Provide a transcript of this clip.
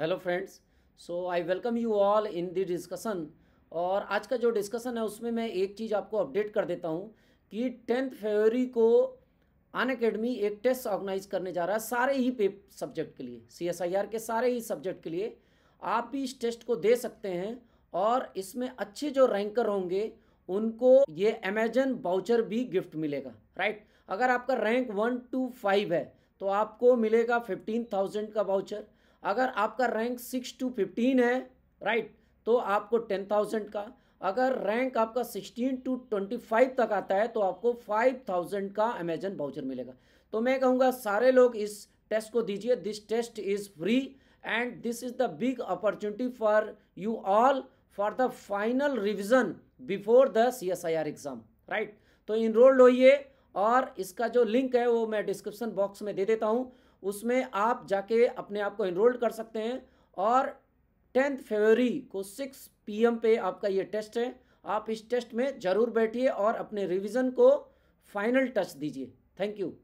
hello friends so I welcome you all in the discussion और आज का जो डिस्कशन है उसमें मैं एक चीज़ आपको अपडेट कर देता हूँ कि टेंथ फरवरी को अन अकेडमी एक टेस्ट ऑर्गेनाइज करने जा रहा है सारे ही पे सब्जेक्ट के लिए सी एस आई आर के सारे ही सब्जेक्ट के लिए आप भी इस टेस्ट को दे सकते हैं और इसमें अच्छे जो रैंकर होंगे उनको ये अमेजन बाउचर भी गिफ्ट मिलेगा राइट अगर आपका रैंक वन टू फाइव है तो आपको मिलेगा फिफ्टीन थाउजेंड का बाउचर अगर आपका रैंक सिक्स टू फिफ्टीन है राइट तो आपको टेन थाउजेंड का अगर रैंक आपका सिक्सटीन टू ट्वेंटी फाइव तक आता है तो आपको फाइव थाउजेंड का अमेजन बाउचर मिलेगा तो मैं कहूँगा सारे लोग इस टेस्ट को दीजिए this test is free and this is the big opportunity for you all for the final revision before the C S I R exam right तो इनरोल्ड होइए और इसका जो लिंक है वो मैं डिस्क्रिप्सन बॉक्स में दे देता हूँ उसमें आप जाके अपने आप को इनरोल्ड कर सकते हैं और टेंथ फरवरी को सिक्स पीएम पे आपका ये टेस्ट है आप इस टेस्ट में ज़रूर बैठिए और अपने रिविज़न को फाइनल टच दीजिए थैंक यू